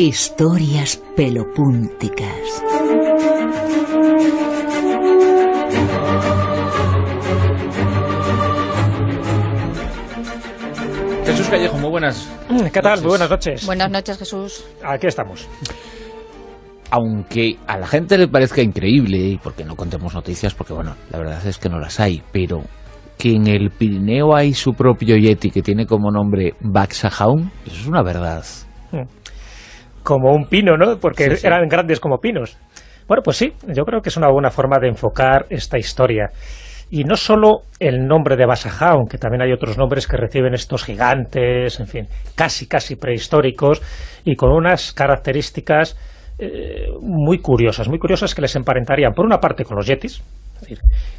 Historias pelopúnticas. Jesús Callejo, muy buenas. Mm, ¿Qué tal? Muy buenas noches. Buenas noches, Jesús. Aquí estamos aunque a la gente le parezca increíble y porque no contemos noticias, porque bueno, la verdad es que no las hay, pero que en el Pirineo hay su propio Yeti que tiene como nombre Baxajaun, eso es una verdad. Mm como un pino, ¿no? Porque eran grandes como pinos. Bueno, pues sí, yo creo que es una buena forma de enfocar esta historia. Y no solo el nombre de Basajá, que también hay otros nombres que reciben estos gigantes, en fin, casi, casi prehistóricos, y con unas características eh, muy curiosas, muy curiosas que les emparentarían, por una parte, con los yetis,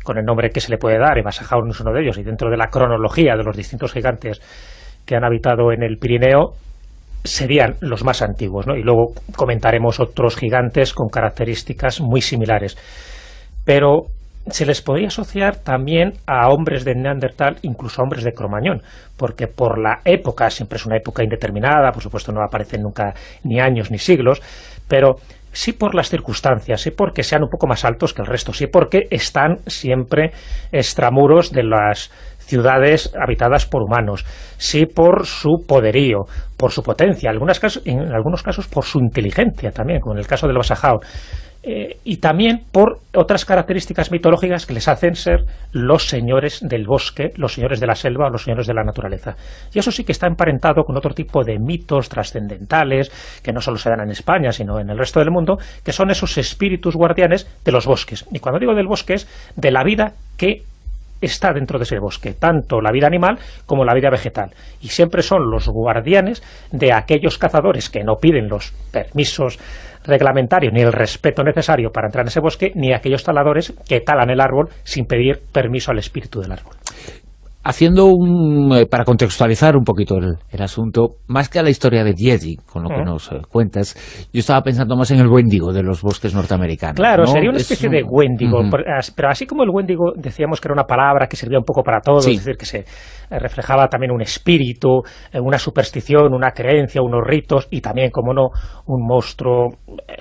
con el nombre que se le puede dar, y Basajá es uno de ellos, y dentro de la cronología de los distintos gigantes que han habitado en el Pirineo, serían los más antiguos, ¿no? y luego comentaremos otros gigantes con características muy similares. Pero se les podría asociar también a hombres de Neandertal, incluso a hombres de Cromañón, porque por la época, siempre es una época indeterminada, por supuesto no aparecen nunca ni años ni siglos, pero sí por las circunstancias, sí porque sean un poco más altos que el resto, sí porque están siempre extramuros de las ciudades habitadas por humanos, sí por su poderío, por su potencia, en, algunos casos, en algunos casos por su inteligencia también, como en el caso del los eh, y también por otras características mitológicas que les hacen ser los señores del bosque, los señores de la selva, los señores de la naturaleza. Y eso sí que está emparentado con otro tipo de mitos trascendentales que no solo se dan en España, sino en el resto del mundo, que son esos espíritus guardianes de los bosques. Y cuando digo del bosque es de la vida que está dentro de ese bosque, tanto la vida animal como la vida vegetal. Y siempre son los guardianes de aquellos cazadores que no piden los permisos reglamentarios ni el respeto necesario para entrar en ese bosque, ni aquellos taladores que talan el árbol sin pedir permiso al espíritu del árbol haciendo un, eh, para contextualizar un poquito el, asunto, más que a la historia de Jedi con lo que nos eh, cuentas, yo estaba pensando más en el Wendigo de los bosques norteamericanos. Claro, sería una especie de Wendigo, pero así como el Wendigo decíamos que era una palabra que servía un poco para todo, es decir, que se eh, reflejaba también un espíritu, una superstición, una creencia, unos ritos y también, como no, un monstruo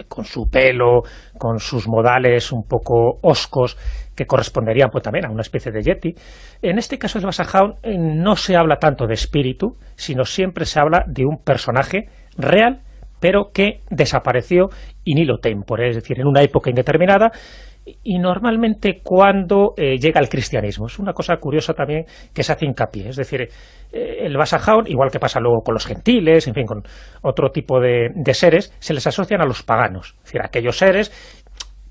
con su pelo, con sus modales un poco oscos que corresponderían pues, también a una especie de yeti. En este caso el Basajaun eh, no se habla tanto de espíritu, sino siempre se habla de un personaje real, pero que desapareció in hilo tempore, es decir, en una época indeterminada, y normalmente cuando eh, llega el cristianismo. Es una cosa curiosa también que se hace hincapié. Es decir, eh, el Basajaun, igual que pasa luego con los gentiles, en fin, con otro tipo de, de seres, se les asocian a los paganos. Es decir, a aquellos seres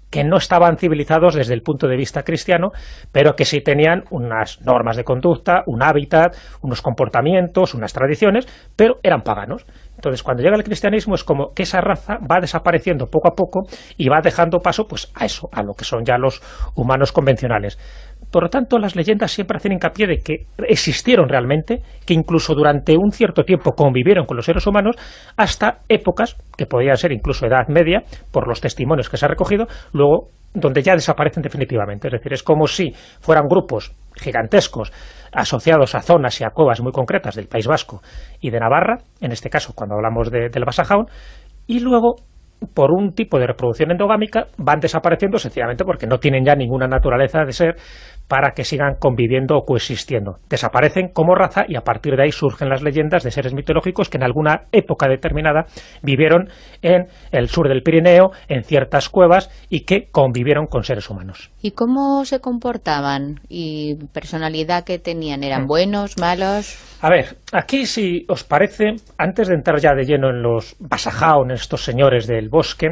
que no estaban civilizados desde el punto de vista cristiano, pero que sí tenían unas normas de conducta, un hábitat, unos comportamientos, unas tradiciones, pero eran paganos. Entonces, cuando llega el cristianismo es como que esa raza va desapareciendo poco a poco y va dejando paso pues a eso, a lo que son ya los humanos convencionales. Por lo tanto, las leyendas siempre hacen hincapié de que existieron realmente, que incluso durante un cierto tiempo convivieron con los seres humanos, hasta épocas, que podían ser incluso Edad Media, por los testimonios que se ha recogido, luego donde ya desaparecen definitivamente. Es decir, es como si fueran grupos gigantescos asociados a zonas y a cuevas muy concretas del País Vasco y de Navarra, en este caso cuando hablamos de, del basajón, y luego por un tipo de reproducción endogámica van desapareciendo sencillamente porque no tienen ya ninguna naturaleza de ser para que sigan conviviendo o coexistiendo. Desaparecen como raza y a partir de ahí surgen las leyendas de seres mitológicos que en alguna época determinada vivieron en el sur del Pirineo, en ciertas cuevas y que convivieron con seres humanos. ¿Y cómo se comportaban y personalidad que tenían? ¿Eran mm. buenos, malos? A ver, aquí si os parece, antes de entrar ya de lleno en los basajones, estos señores del bosque,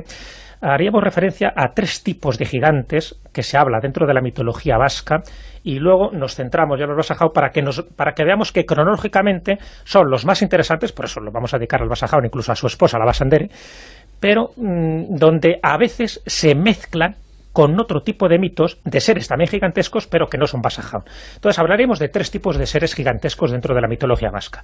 haríamos referencia a tres tipos de gigantes que se habla dentro de la mitología vasca y luego nos centramos, ya los vasajao, para que, para que veamos que cronológicamente son los más interesantes, por eso lo vamos a dedicar al Basajao, incluso a su esposa, la Basandere, pero mm, donde a veces se mezclan con otro tipo de mitos, de seres también gigantescos, pero que no son Basajao. Entonces hablaremos de tres tipos de seres gigantescos dentro de la mitología vasca.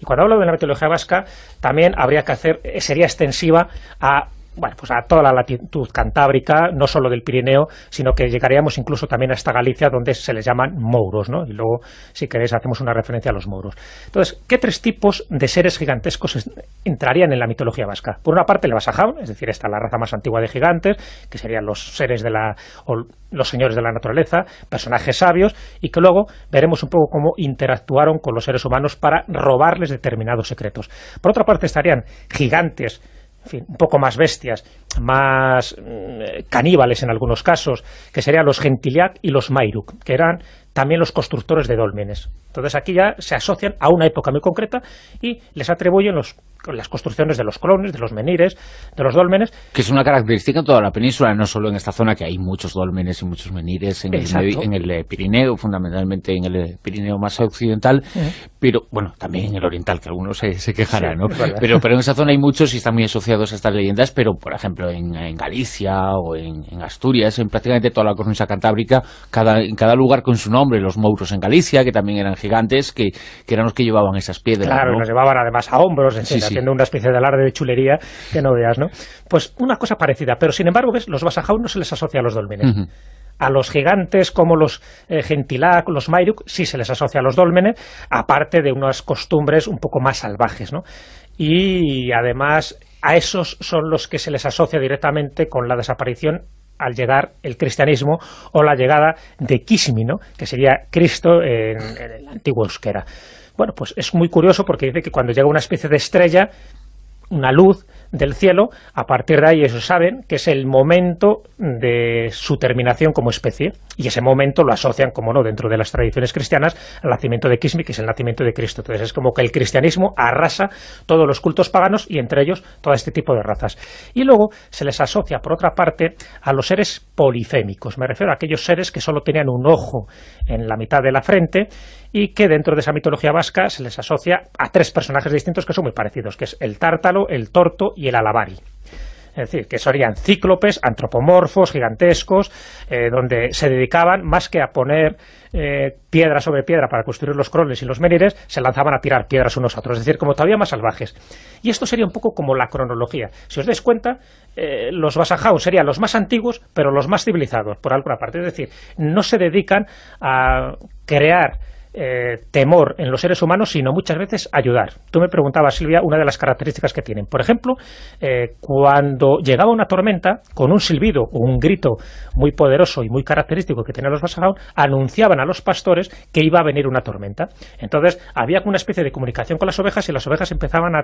Y cuando hablo de la mitología vasca, también habría que hacer, eh, sería extensiva a bueno, pues a toda la latitud cantábrica, no solo del Pirineo, sino que llegaríamos incluso también a esta Galicia, donde se les llaman mouros, ¿no? Y luego, si queréis, hacemos una referencia a los mouros. Entonces, ¿qué tres tipos de seres gigantescos entrarían en la mitología vasca? Por una parte, el vasajón es decir, esta la raza más antigua de gigantes, que serían los seres de la, o los señores de la naturaleza, personajes sabios, y que luego veremos un poco cómo interactuaron con los seres humanos para robarles determinados secretos. Por otra parte, estarían gigantes en fin, un poco más bestias, más mm, eh, caníbales en algunos casos, que serían los Gentiliac y los Mairuk, que eran también los constructores de dólmenes. Entonces aquí ya se asocian a una época muy concreta y les atribuyen los, las construcciones de los clones, de los menires, de los dolmenes. Que es una característica en toda la península, no solo en esta zona, que hay muchos dolmenes y muchos menires en, el, eh, Pirineo, fundamentalmente en el eh, Pirineo más occidental, pero bueno, también en el oriental, que algunos se, quejarán, ¿no? Pero, pero en esa zona hay muchos y están muy asociados a estas leyendas, pero por ejemplo en, Galicia o en, Asturias, en prácticamente toda la cornisa cantábrica, cada, en cada lugar con su nombre, los mouros en Galicia, que también eran gigantes que, eran los que llevaban esas piedras. Claro, y nos llevaban además a hombros, haciendo una especie de alarde de chulería que no veas, ¿no? Pues una cosa parecida, pero sin embargo, ¿ves? Los Basajau no se les asocia a los dolmenes. a los gigantes como los eh, Gentilac, los Mayruk, sí se les asocia a los dólmenes, aparte de unas costumbres un poco más salvajes, ¿no? Y además a esos son los que se les asocia directamente con la desaparición al llegar el cristianismo o la llegada de Kismi, que sería Cristo en, en el antiguo euskera. Bueno, pues es muy curioso porque dice que cuando llega una especie de estrella, una luz, del cielo. A partir de ahí ellos saben que es el momento de su terminación como especie. Y ese momento lo asocian, como no, dentro de las tradiciones cristianas, al nacimiento de Kismi, que es el nacimiento de Cristo. Entonces es como que el cristianismo arrasa todos los cultos paganos y entre ellos todo este tipo de razas. Y luego se les asocia, por otra parte, a los seres polifémicos. Me refiero a aquellos seres que solo tenían un ojo en la mitad de la frente y que dentro de esa mitología vasca se les asocia a tres personajes distintos que son muy parecidos, que es el tártalo, el torto y el alabari. Es decir, que serían cíclopes, antropomorfos, gigantescos, eh, donde se dedicaban más que a poner eh, piedra sobre piedra para construir los croles y los menires, se lanzaban a tirar piedras unos a otros, es decir, como todavía más salvajes. Y esto sería un poco como la cronología. Si os dais cuenta, eh, los Basajaus serían los más antiguos, pero los más civilizados, por alguna parte. Es decir, no se dedican a crear eh, temor en los seres humanos, sino muchas veces ayudar. Tú me preguntabas, Silvia, una de las características que tienen. Por ejemplo, eh, cuando llegaba una tormenta, con un silbido o un grito muy poderoso y muy característico que tenían los basarao, anunciaban a los pastores que iba a venir una tormenta. Entonces, había una especie de comunicación con las ovejas y las ovejas empezaban a,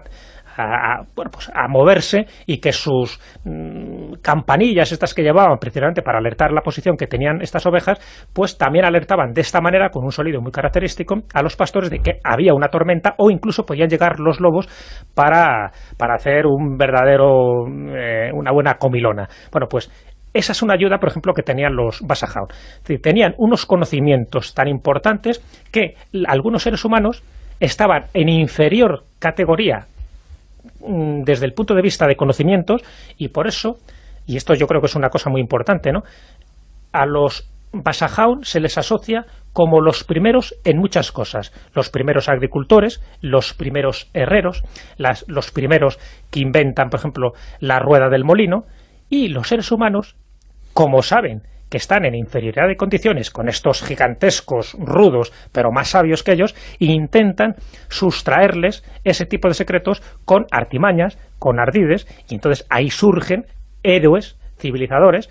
a, pues, moverse y que sus mm, campanillas, estas que llevaban precisamente para alertar la posición que tenían estas ovejas, pues también alertaban de esta manera con un sonido muy característico a los pastores de que había una tormenta o incluso podían llegar los lobos para, hacer un verdadero, eh, una buena comilona. Bueno, pues esa es una ayuda, por ejemplo, que tenían los Basajaun. Tenían unos conocimientos tan importantes que algunos seres humanos estaban en inferior categoría mm, desde el punto de vista de conocimientos y por eso, y esto yo creo que es una cosa muy importante, ¿no? A los Basahaun se les asocia como los primeros en muchas cosas. Los primeros agricultores, los primeros herreros, los primeros que inventan, por ejemplo, la rueda del molino. Y los seres humanos, como saben que están en inferioridad de condiciones con estos gigantescos, rudos, pero más sabios que ellos, intentan sustraerles ese tipo de secretos con artimañas, con ardides, y entonces ahí surgen héroes civilizadores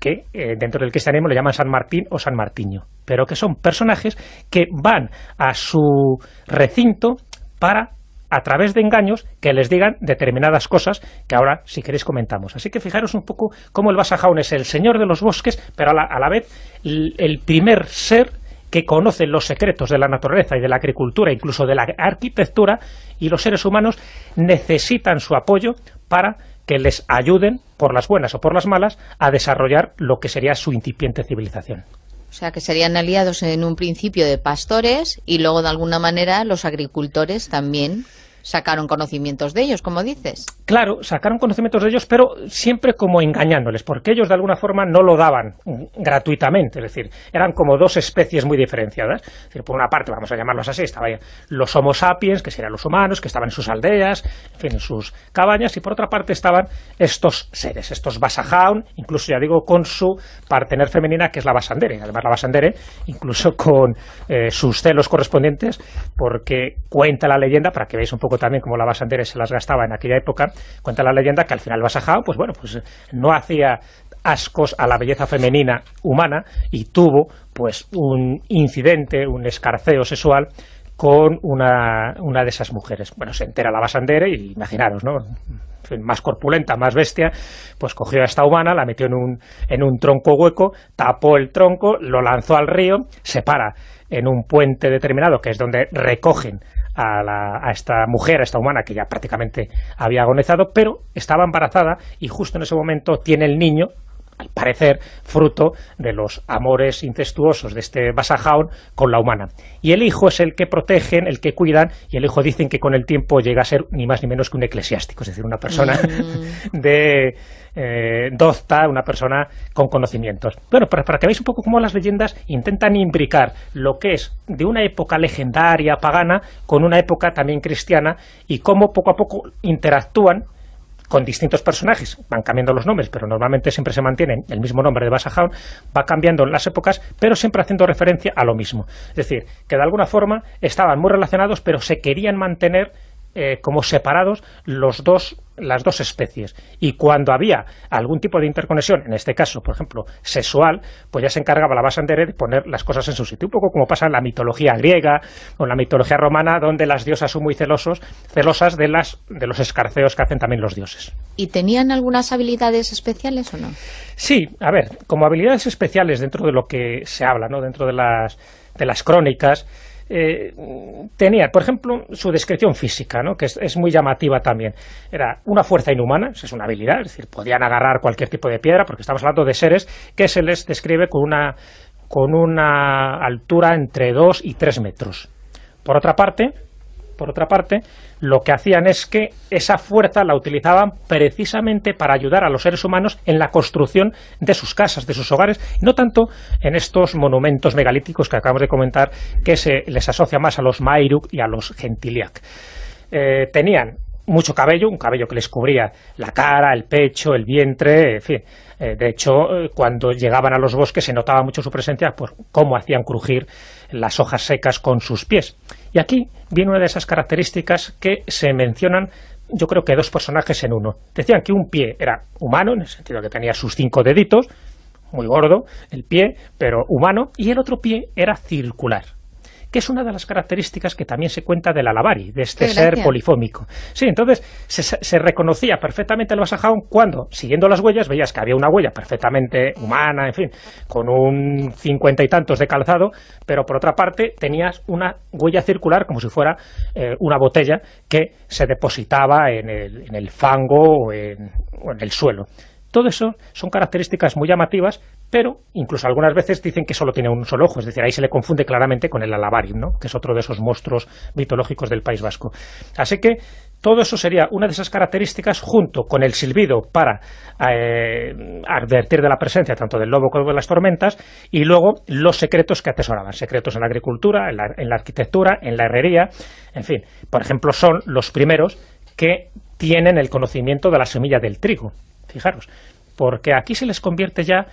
que eh, dentro del cristianismo le llaman San Martín o San Martiño, pero que son personajes que van a su recinto para a través de engaños que les digan determinadas cosas que ahora, si queréis, comentamos. Así que fijaros un poco cómo el Basajaun es el señor de los bosques, pero a la, a la vez el primer ser que conoce los secretos de la naturaleza y de la agricultura, incluso de la arquitectura, y los seres humanos necesitan su apoyo para que les ayuden, por las buenas o por las malas, a desarrollar lo que sería su incipiente civilización. O sea, que serían aliados en un principio de pastores y luego, de alguna manera, los agricultores también sacaron conocimientos de ellos, como dices. Claro, sacaron conocimientos de ellos, pero siempre como engañándoles, porque ellos de alguna forma no lo daban gratuitamente, es decir, eran como dos especies muy diferenciadas. por una parte, vamos a llamarlos así, estaban los homo sapiens, que serían los humanos, que estaban en sus aldeas, en, sus cabañas, y por otra parte estaban estos seres, estos basajaun, incluso ya digo, con su partener femenina, que es la basandere, además la basandere, incluso con eh, sus celos correspondientes, porque cuenta la leyenda, para que veáis un poco también como la Basandere se las gastaba en aquella época, cuenta la leyenda que al final Basajao, pues bueno, pues eh, no hacía ascos a la belleza femenina humana y tuvo pues un incidente, un escarceo sexual con una, una de esas mujeres. Bueno, se entera la Basandere y imaginaros, ¿no? más corpulenta, más bestia, pues cogió a esta humana, la metió en un, en un tronco hueco, tapó el tronco, lo lanzó al río, se para en un puente determinado, que es donde recogen a, esta mujer, a esta humana que ya prácticamente había agonizado, pero estaba embarazada y justo en ese momento tiene el niño al parecer, fruto de los amores incestuosos de este Basajaun con la humana. Y el hijo es el que protegen, el que cuidan, y el hijo dicen que con el tiempo llega a ser ni más ni menos que un eclesiástico, es decir, una persona mm. de eh, docta, una persona con conocimientos. Bueno, para, para, que veáis un poco cómo las leyendas intentan imbricar lo que es de una época legendaria, pagana, con una época también cristiana, y cómo poco a poco interactúan con distintos personajes, van cambiando los nombres, pero normalmente siempre se mantienen el mismo nombre de Haun... va cambiando en las épocas, pero siempre haciendo referencia a lo mismo. Es decir, que de alguna forma estaban muy relacionados, pero se querían mantener eh, como separados los dos las dos especies. Y cuando había algún tipo de interconexión, en este caso, por ejemplo, sexual, pues ya se encargaba la base de poner las cosas en su sitio. Un poco como pasa en la mitología griega o en la mitología romana, donde las diosas son muy celosos, celosas de, las, de los escarceos que hacen también los dioses. ¿Y tenían algunas habilidades especiales o no? Sí, a ver, como habilidades especiales dentro de lo que se habla, ¿no? dentro de las, de las crónicas, eh, tenía, por ejemplo, su descripción física, ¿no? que es, muy llamativa también. Era una fuerza inhumana, es una habilidad, es decir, podían agarrar cualquier tipo de piedra, porque estamos hablando de seres que se les describe con una, con una altura entre 2 y 3 metros. Por otra parte, por otra parte, lo que hacían es que esa fuerza la utilizaban precisamente para ayudar a los seres humanos en la construcción de sus casas, de sus hogares, no tanto en estos monumentos megalíticos que acabamos de comentar, que se les asocia más a los Mairuk y a los Gentiliac. Eh, tenían mucho cabello, un cabello que les cubría la cara, el pecho, el vientre, en fin. Eh, de hecho, eh, cuando llegaban a los bosques se notaba mucho su presencia por pues, cómo hacían crujir las hojas secas con sus pies. Y aquí viene una de esas características que se mencionan yo creo que dos personajes en uno. Decían que un pie era humano, en el sentido que tenía sus cinco deditos, muy gordo, el pie, pero humano, y el otro pie era circular que es una de las características que también se cuenta del alabari, de este ser polifómico. Sí, entonces se, reconocía perfectamente el vasajón cuando, siguiendo las huellas, veías que había una huella perfectamente humana, en fin, con un cincuenta y tantos de calzado, pero por otra parte tenías una huella circular como si fuera eh, una botella que se depositaba en el, fango o en el suelo. Todo eso son características muy llamativas pero incluso algunas veces dicen que solo tiene un solo ojo, es decir, ahí se le confunde claramente con el alabarim, ¿no? que es otro de esos monstruos mitológicos del País Vasco. Así que todo eso sería una de esas características junto con el silbido para eh, advertir de la presencia tanto del lobo como de las tormentas y luego los secretos que atesoraban, secretos en la agricultura, en la arquitectura, en la herrería, en fin, por ejemplo, son los primeros que tienen el conocimiento de la semilla del trigo, fijaros, porque aquí se les convierte ya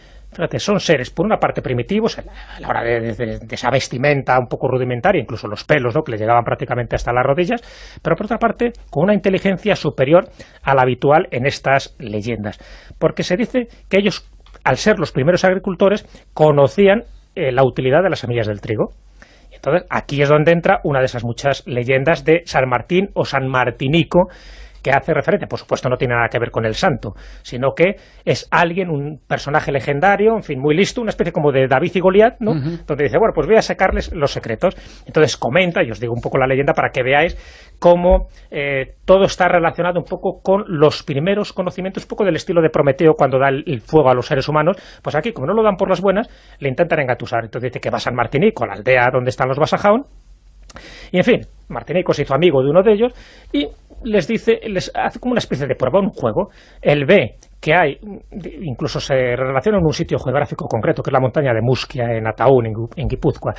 son seres, por una parte, primitivos, a la hora de, esa vestimenta un poco rudimentaria, incluso los pelos, que le llegaban prácticamente hasta las rodillas, pero por otra parte, con una inteligencia superior a la habitual en estas leyendas. Porque se dice que ellos, al ser los primeros agricultores, conocían eh, la utilidad de las semillas del trigo. Entonces, aquí es donde entra una de esas muchas leyendas de San Martín o San Martinico, que hace referencia, por supuesto no tiene nada que ver con el santo, sino que es alguien, un personaje legendario, en fin, muy listo, una especie como de David y Goliat, ¿no? Donde dice, bueno, pues voy a sacarles los secretos. Entonces comenta, y os digo un poco la leyenda para que veáis cómo eh, todo está relacionado un poco con los primeros conocimientos, un poco del estilo de Prometeo cuando da el, fuego a los seres humanos, pues aquí, como no lo dan por las buenas, le intentan engatusar. Entonces dice que va a San Martinico, a la aldea donde están los vasajón y en fin, Martinico se hizo amigo de uno de ellos y les dice, les hace como una especie de prueba, un juego. Él ve que hay, incluso se relaciona en un sitio geográfico concreto, que es la montaña de Musquia, en Ataún, en Guipúzcoa.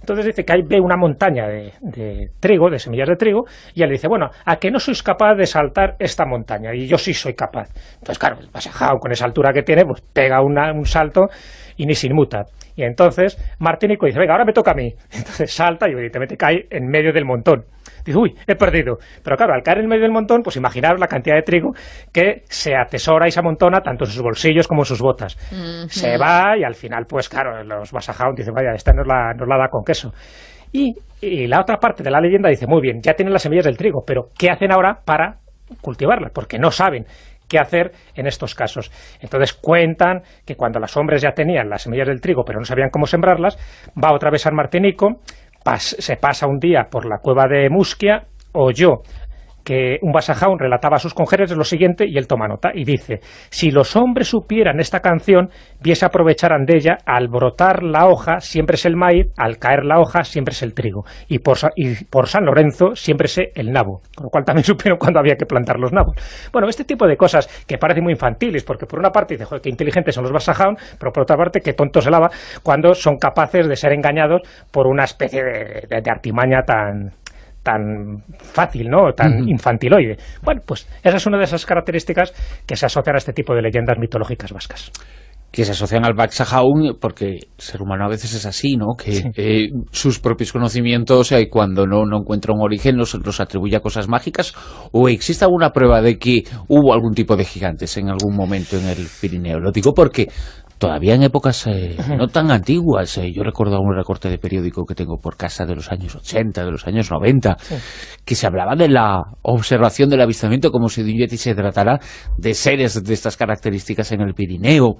Entonces dice que ahí ve una montaña de, trigo, de semillas de trigo, y él dice, bueno, ¿a que no sois capaz de saltar esta montaña? Y yo sí soy capaz. Entonces, claro, el pasajao, con esa altura que tiene, pues pega un salto y ni se muta. Y entonces Martínico dice, venga, ahora me toca a mí. Entonces salta y evidentemente cae en medio del montón. Dice, uy, he perdido. Pero claro, al caer en medio del montón, pues imaginaros la cantidad de trigo que se atesora y se amontona tanto en sus bolsillos como en sus botas. Se va y al final, pues claro, los vasajados dicen, vaya, esta nos la, nos la da con queso. y, la otra parte de la leyenda dice, muy bien, ya tienen las semillas del trigo, pero ¿qué hacen ahora para cultivarlas? Porque no saben qué hacer en estos casos. Entonces cuentan que cuando los hombres ya tenían las semillas del trigo, pero no sabían cómo sembrarlas, va otra vez al Martinico, se pasa un día por la cueva de Musquia, o yo que un Basajaun relataba a sus congéneres lo siguiente, y él toma nota, y dice, si los hombres supieran esta canción, viese aprovecharan de ella, al brotar la hoja siempre es el maíz, al caer la hoja siempre es el trigo, y por, y por San Lorenzo siempre es el nabo, con lo cual también supieron cuando había que plantar los nabos. Bueno, este tipo de cosas que parecen muy infantiles, porque por una parte dice, que inteligentes son los Basajaun, pero por otra parte, qué tonto se lava cuando son capaces de ser engañados por una especie de artimaña tan, tan fácil, ¿no? tan infantiloide. Bueno, pues esa es una de esas características que se asocian a este tipo de leyendas mitológicas vascas que se asocian al Baxajaun, porque el ser humano a veces es así, ¿no? Que eh, sus propios conocimientos, y eh, cuando no, no encuentra un origen, los, los, atribuye a cosas mágicas. ¿O existe alguna prueba de que hubo algún tipo de gigantes en algún momento en el Pirineo? Lo digo porque todavía en épocas eh, no tan antiguas. Eh. yo recuerdo un recorte de periódico que tengo por casa de los años 80, de los años 90, que se hablaba de la observación del avistamiento como si de se tratara de seres de estas características en el Pirineo,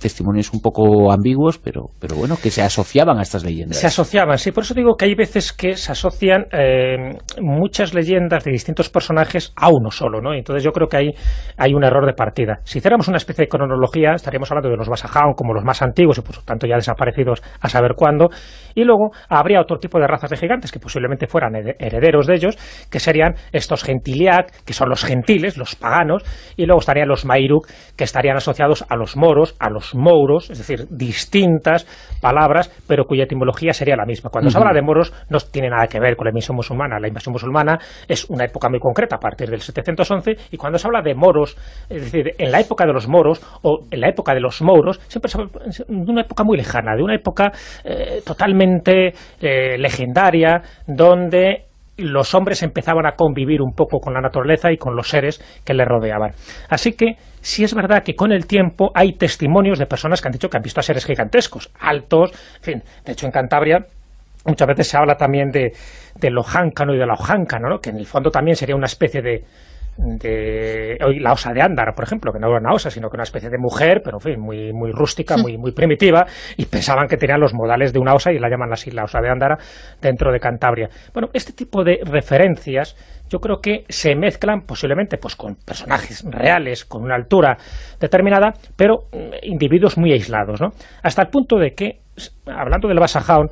Testimonios un poco ambiguos, pero, pero bueno, que se asociaban a estas leyendas. Se asociaban, sí. Por eso digo que hay veces que se asocian eh, muchas leyendas de distintos personajes a uno solo, ¿no? Entonces yo creo que ahí hay un error de partida. Si hiciéramos una especie de cronología, estaríamos hablando de los basajaon como los más antiguos y por tanto ya desaparecidos a saber cuándo. Y luego habría otro tipo de razas de gigantes que posiblemente fueran herederos de ellos, que serían estos Gentiliac, que son los gentiles, los paganos, y luego estarían los Mairuk, que estarían asociados a los moros a los mouros, es decir, distintas palabras, pero cuya etimología sería la misma. Cuando se habla de moros no tiene nada que ver con la invasión musulmana. La invasión musulmana es una época muy concreta, a partir del 711, y cuando se habla de moros, es decir, en la época de los moros o en la época de los mouros, siempre se habla de una época muy lejana, de una época eh, totalmente eh, legendaria, donde los hombres empezaban a convivir un poco con la naturaleza y con los seres que les rodeaban. Así que ...si es verdad que con el tiempo hay testimonios de personas que han dicho que han visto a seres gigantescos, altos, en fin, de hecho en Cantabria muchas veces se habla también de, de lo jáncano y de la ojáncano, ¿no? que en el fondo también sería una especie de, de la osa de Ándara, por ejemplo, que no era una osa, sino que una especie de mujer, pero en fin, muy, muy rústica, muy, muy primitiva, y pensaban que tenían los modales de una osa y la llaman así la osa de Ándara dentro de Cantabria. Bueno, este tipo de referencias yo creo que se mezclan posiblemente pues, con personajes reales, con una altura determinada, pero mm, individuos muy aislados, ¿no? Hasta el punto de que, hablando del Basajaun,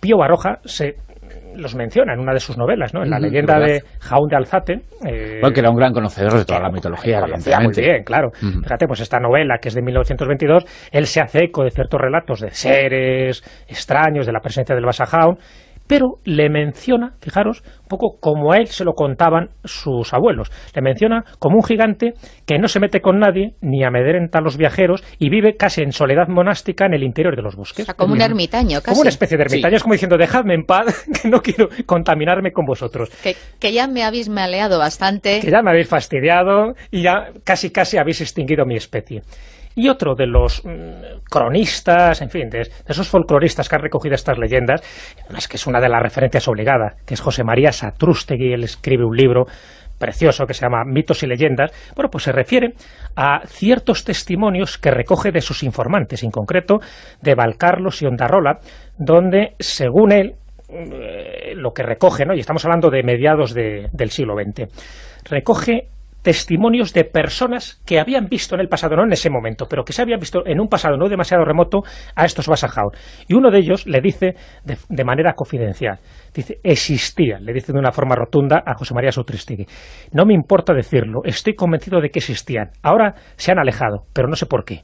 Pío Baroja se mm, los menciona en una de sus novelas, ¿no? En la leyenda de Jaun de Alzate. Eh, bueno, que era un gran conocedor de toda la mitología, la Muy bien, claro. pues esta novela, que es de 1922, él se hace eco de ciertos relatos de seres extraños, de la presencia del Basajaun, pero le menciona, fijaros, un poco como a él se lo contaban sus abuelos, le menciona como un gigante que no se mete con nadie, ni amedrenta a los viajeros, y vive casi en soledad monástica en el interior de los bosques. O sea, como un ermitaño, casi. Como una especie de ermitaño, es como diciendo, dejadme en paz, que no quiero contaminarme con vosotros. Que, que ya me habéis maleado bastante. Que ya me habéis fastidiado y ya casi casi habéis extinguido mi especie y otro de los mm, cronistas, en fin, de, esos folcloristas que han recogido estas leyendas, que es una de las referencias obligadas, que es José María Satrústegui, él escribe un libro precioso que se llama Mitos y Leyendas, bueno, pues se refiere a ciertos testimonios que recoge de sus informantes, en concreto de Valcarlos y Ondarrola, donde, según él, mm, eh, lo que recoge, ¿no? y estamos hablando de mediados de, del siglo XX, recoge testimonios de personas que habían visto en el pasado, no en ese momento, pero que se habían visto en un pasado no demasiado remoto a estos basajaos, Y uno de ellos le dice de, manera confidencial, dice, existía, le dice de una forma rotunda a José María Sotristigui No me importa decirlo, estoy convencido de que existían. Ahora se han alejado, pero no sé por qué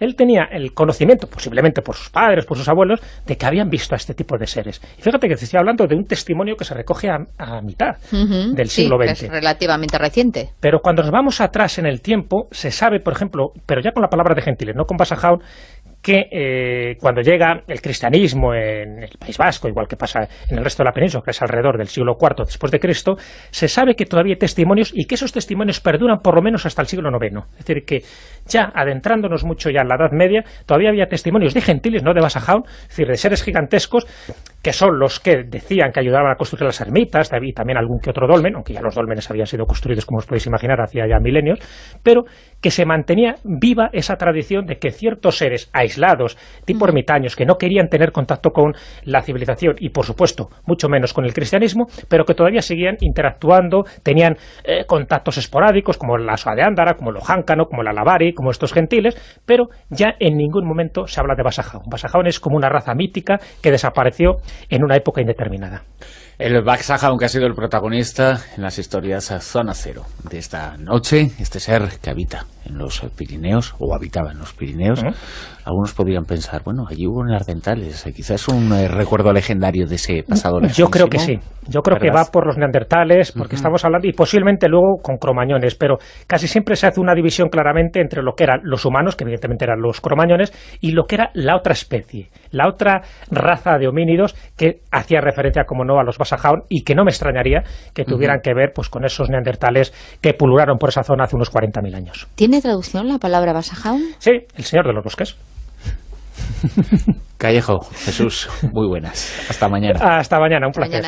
él tenía el conocimiento, posiblemente por sus padres, por sus abuelos, de que habían visto a este tipo de seres. Y fíjate que estoy hablando de un testimonio que se recoge a, mitad del siglo XX. es relativamente reciente. Pero cuando nos vamos atrás en el tiempo, se sabe, por ejemplo, pero ya con la palabra de Gentiles, no con Basajaun, que eh, cuando llega el cristianismo en el País Vasco, igual que pasa en el resto de la península, que es alrededor del siglo IV después de Cristo, se sabe que todavía hay testimonios y que esos testimonios perduran por lo menos hasta el siglo IX. Es decir, que ya adentrándonos mucho ya en la Edad Media, todavía había testimonios de gentiles, no de Basajaun, es decir, de seres gigantescos que son los que decían que ayudaban a construir las ermitas y también algún que otro dolmen, aunque ya los dolmenes habían sido construidos, como os podéis imaginar, hacía ya milenios, pero que se mantenía viva esa tradición de que ciertos seres aislados, tipo ermitaños, que no querían tener contacto con la civilización y, por supuesto, mucho menos con el cristianismo, pero que todavía seguían interactuando, tenían eh, contactos esporádicos, como la Soa de Ándara, como lo Jáncano, como la Lavari, como estos gentiles, pero ya en ningún momento se habla de Basajaun. Basajaun es como una raza mítica que desapareció en una época indeterminada. El Baxaja, aunque ha sido el protagonista en las historias Zona Cero de esta noche, este ser que habita en los Pirineos, o habitaban en los Pirineos, algunos podrían pensar, bueno, allí hubo neandertales eh, quizás un eh, recuerdo legendario de ese pasado Yo creo que sí, yo creo que va por los neandertales, porque estamos hablando, y posiblemente luego con cromañones, pero casi siempre se hace una división claramente entre lo que eran los humanos, que evidentemente eran los cromañones, y lo que era la otra especie, la otra raza de homínidos que hacía referencia, como no, a los Basajaun, y que no me extrañaría que tuvieran que ver pues con esos neandertales que pulularon por esa zona hace unos 40.000 años. ¿Tiene traducción la palabra Basajaun? Sí, el señor de los bosques. Callejo, Jesús, muy buenas. Hasta mañana. Hasta mañana, un placer.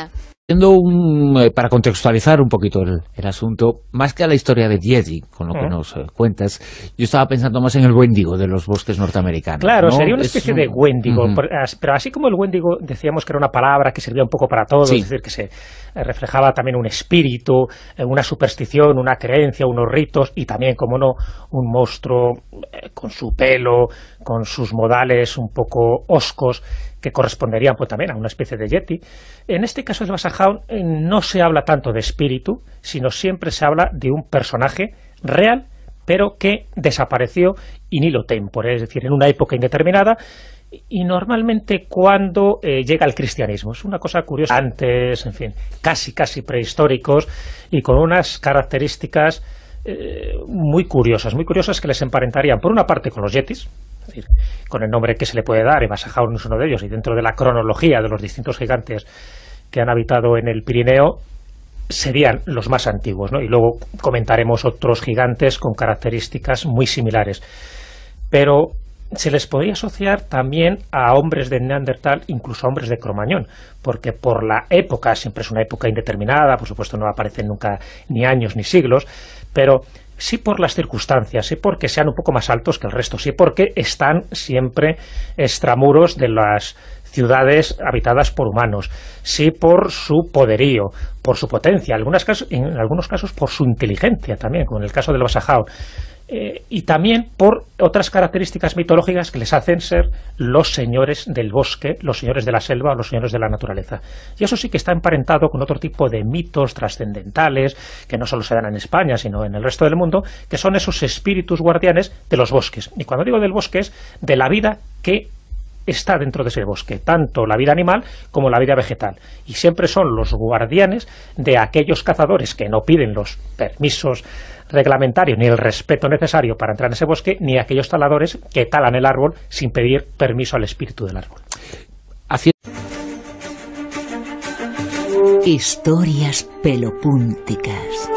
Eh, para contextualizar un poquito el, asunto, más que a la historia de Yeti, con lo que nos eh, cuentas, yo estaba pensando más en el Wendigo de los bosques norteamericanos. Claro, sería una especie de Wendigo, pero así como el Wendigo decíamos que era una palabra que servía un poco para todo, es decir, que se eh, reflejaba también un espíritu, una superstición, una creencia, unos ritos y también, como no, un monstruo con su pelo, con sus modales un poco oscos que corresponderían pues también a una especie de yeti. En este caso el Basahaun eh, no se habla tanto de espíritu, sino siempre se habla de un personaje real, pero que desapareció in hilo tempore, es decir, en una época indeterminada, y normalmente cuando eh, llega el cristianismo. Es una cosa curiosa. Antes, en fin, casi, casi prehistóricos y con unas características eh, muy curiosas, muy curiosas que les emparentarían, por una parte, con los yetis, con el nombre que se le puede dar, Evasajaurus es uno de ellos, y dentro de la cronología de los distintos gigantes que han habitado en el Pirineo, serían los más antiguos, ¿no? Y luego comentaremos otros gigantes con características muy similares. Pero se les podría asociar también a hombres de Neandertal, incluso a hombres de Cromañón, porque por la época, siempre es una época indeterminada, por supuesto no aparecen nunca ni años ni siglos, pero sí por las circunstancias, sí porque sean un poco más altos que el resto, sí porque están siempre extramuros de las ciudades habitadas por humanos, sí por su poderío, por su potencia, en, algunos casos, en algunos casos por su inteligencia también, como en el caso del Basajao y también por otras características mitológicas que les hacen ser los señores del bosque, los señores de la selva o los señores de la naturaleza. Y eso sí que está emparentado con otro tipo de mitos trascendentales que no solo se dan en España, sino en el resto del mundo, que son esos espíritus guardianes de los bosques. Y cuando digo del bosque es de la vida que está dentro de ese bosque, tanto la vida animal como la vida vegetal. Y siempre son los guardianes de aquellos cazadores que no piden los permisos reglamentario ni el respeto necesario para entrar en ese bosque, ni aquellos taladores que talan el árbol sin pedir permiso al espíritu del árbol. Historias pelopúnticas.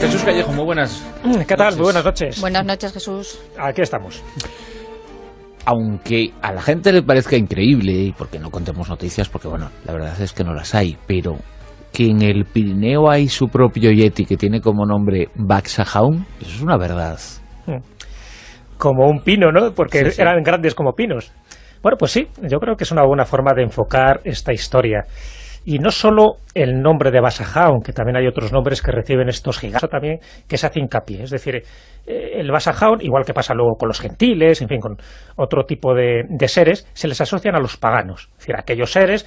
Jesús Callejo, muy buenas. ¿Qué tal? Muy Buenas noches. Buenas noches, Jesús. Aquí estamos aunque a la gente le parezca increíble, y porque no contemos noticias, porque bueno, la verdad es que no las hay, pero que en el Pirineo hay su propio Yeti que tiene como nombre Baxahaun, eso es una verdad. Hmm. Como un pino, ¿no? Porque eran grandes como pinos. Bueno, pues sí, yo creo que es una buena forma de enfocar esta historia. Y no solo el nombre de Basajá, que también hay otros nombres que reciben estos gigantes, también que se hace hincapié. Es decir, eh, el basajón igual que pasa luego con los gentiles, en fin, con otro tipo de, de seres, se les asocian a los paganos. Es decir, aquellos seres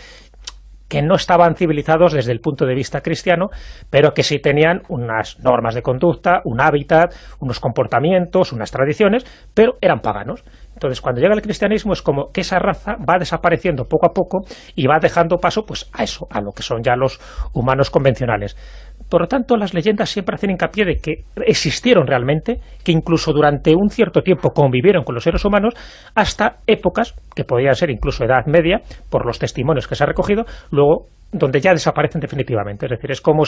que no estaban civilizados desde el punto de vista cristiano, pero que sí tenían unas normas de conducta, un hábitat, unos comportamientos, unas tradiciones, pero eran paganos. Entonces, cuando llega el cristianismo es como que esa raza va desapareciendo poco a poco y va dejando paso pues a eso, a lo que son ya los humanos convencionales. Por lo tanto, las leyendas siempre hacen hincapié de que existieron realmente, que incluso durante un cierto tiempo convivieron con los seres humanos, hasta épocas, que podían ser incluso Edad Media, por los testimonios que se ha recogido, luego donde ya desaparecen definitivamente. Es decir, es como